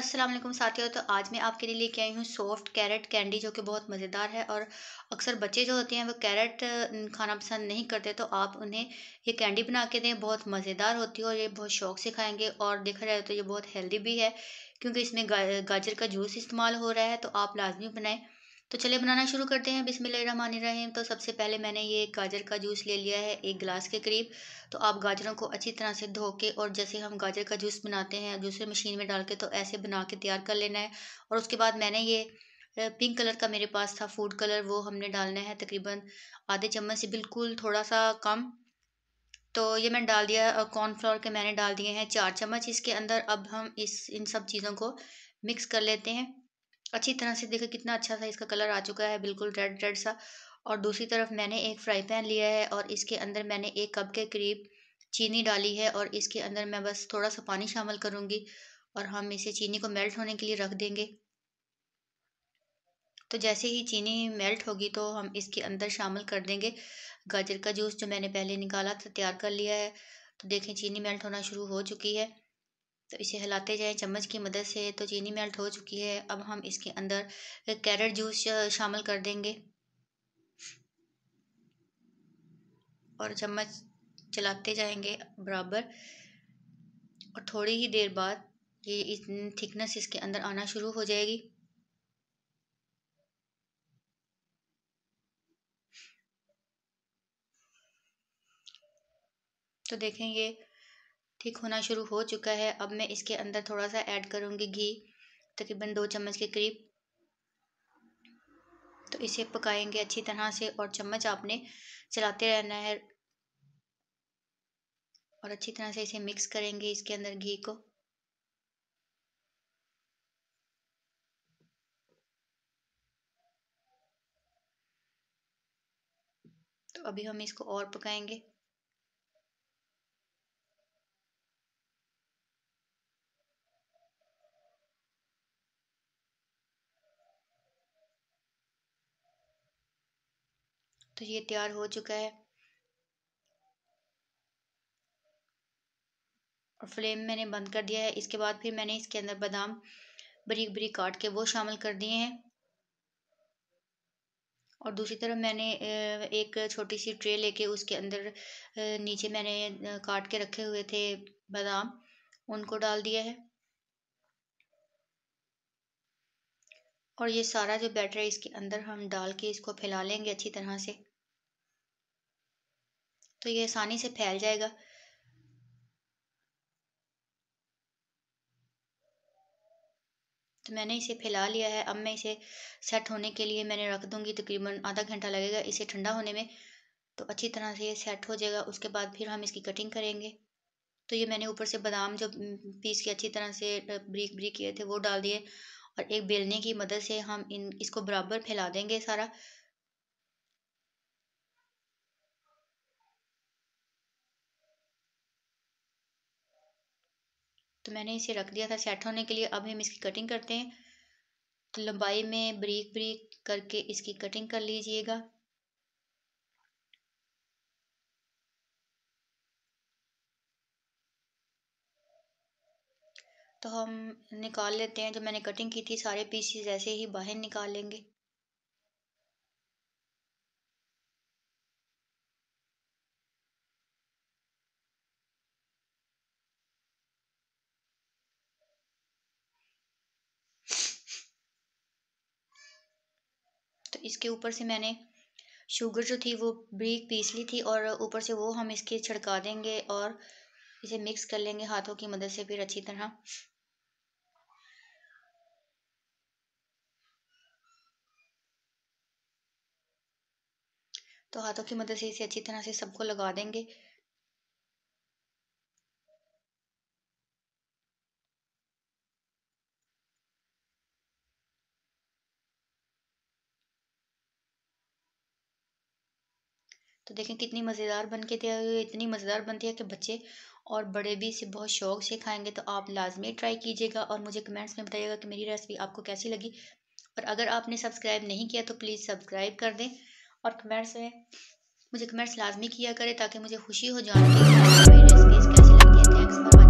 असलम साथियों तो आज मैं आपके लिए लेके आई हूँ सॉफ्ट कैरेट कैंडी जो कि बहुत मज़ेदार है और अक्सर बच्चे जो होते हैं वो कैरेट खाना पसंद नहीं करते तो आप उन्हें ये कैंडी बना के दें बहुत मज़ेदार होती है और ये बहुत शौक से खाएंगे और देखा जाए तो ये बहुत हेल्दी भी है क्योंकि इसमें गाजर का जूस इस्तेमाल हो रहा है तो आप लाजमी बनाएं तो चलिए बनाना शुरू करते हैं रहीम तो सबसे पहले मैंने ये गाजर का जूस ले लिया है एक गिलास के करीब तो आप गाजरों को अच्छी तरह से धो के और जैसे हम गाजर का जूस बनाते हैं दूसरे मशीन में डाल के तो ऐसे बना के तैयार कर लेना है और उसके बाद मैंने ये पिंक कलर का मेरे पास था फूड कलर वो हमने डालना है तकरीबन आधे चम्मच से बिल्कुल थोड़ा सा कम तो ये मैंने डाल दिया कॉर्नफ्लोर के मैंने डाल दिए हैं चार चम्मच इसके अंदर अब हम इस इन सब चीज़ों को मिक्स कर लेते हैं अच्छी तरह से देखा कितना अच्छा सा इसका कलर आ चुका है बिल्कुल रेड रेड सा और दूसरी तरफ मैंने एक फ्राई पैन लिया है और इसके अंदर मैंने एक कप के करीब चीनी डाली है और इसके अंदर मैं बस थोड़ा सा पानी शामिल करूँगी और हम इसे चीनी को मेल्ट होने के लिए रख देंगे तो जैसे ही चीनी मेल्ट होगी तो हम इसके अंदर शामिल कर देंगे गाजर का जूस जो मैंने पहले निकाला था तैयार कर लिया है तो देखें चीनी मेल्ट होना शुरू हो चुकी है तो इसे हिलाते जाएं चम्मच की मदद से तो चीनी मेल्ट हो चुकी है अब हम इसके अंदर कैरेट जूस शामिल कर देंगे और चम्मच चलाते जाएंगे बराबर और थोड़ी ही देर बाद ये थिकनेस इसके अंदर आना शुरू हो जाएगी तो देखेंगे ठीक होना शुरू हो चुका है अब मैं इसके अंदर थोड़ा सा ऐड करूँगी घी तकरीबन दो चम्मच के करीब तो इसे पकाएंगे अच्छी तरह से और चम्मच आपने चलाते रहना है और अच्छी तरह से इसे मिक्स करेंगे इसके अंदर घी को तो अभी हम इसको और पकाएंगे तो ये तैयार हो चुका है और फ्लेम मैंने बंद कर दिया है इसके बाद फिर मैंने इसके अंदर बादाम बरीक बरीक काट के वो शामिल कर दिए हैं और दूसरी तरफ मैंने एक छोटी सी ट्रे लेके उसके अंदर नीचे मैंने काट के रखे हुए थे बादाम उनको डाल दिया है और ये सारा जो बैटर है इसके अंदर हम डाल के इसको फैला लेंगे अच्छी तरह से तो ये आसानी से फैल जाएगा तो मैंने इसे फैला लिया है अब मैं इसे सेट होने के लिए मैंने रख दूंगी तकरीबन आधा घंटा लगेगा इसे ठंडा होने में तो अच्छी तरह से ये सेट हो जाएगा उसके बाद फिर हम इसकी कटिंग करेंगे तो ये मैंने ऊपर से बादाम जो पीस के अच्छी तरह से ब्रिक ब्रीक किए थे वो डाल दिए और एक बेलने की मदद से हम इन इसको बराबर फैला देंगे सारा तो मैंने इसे रख दिया था सेट होने के लिए अब हम इसकी कटिंग करते हैं तो लंबाई में ब्रीक ब्रीक करके इसकी कटिंग कर लीजिएगा तो हम निकाल लेते हैं जो मैंने कटिंग की थी सारे पीसीज ऐसे ही बाहर निकाल लेंगे तो इसके ऊपर से मैंने शुगर जो थी वो ब्रीक पीस ली थी और ऊपर से वो हम इसके छिड़का देंगे और इसे मिक्स कर लेंगे हाथों की मदद से फिर अच्छी तरह तो हाथों की मदद से इसे अच्छी तरह से सबको लगा देंगे तो देखें कितनी मज़ेदार बन के तैयार इतनी मज़ेदार बनती है कि बच्चे और बड़े भी इसे बहुत शौक से खाएंगे तो आप लाजमी ट्राई कीजिएगा और मुझे कमेंट्स में बताइएगा कि मेरी रेसिपी आपको कैसी लगी और अगर आपने सब्सक्राइब नहीं किया तो प्लीज़ सब्सक्राइब कर दें और कमेंट्स में मुझे कमेंट्स लाजमी किया करें ताकि मुझे खुशी हो जाए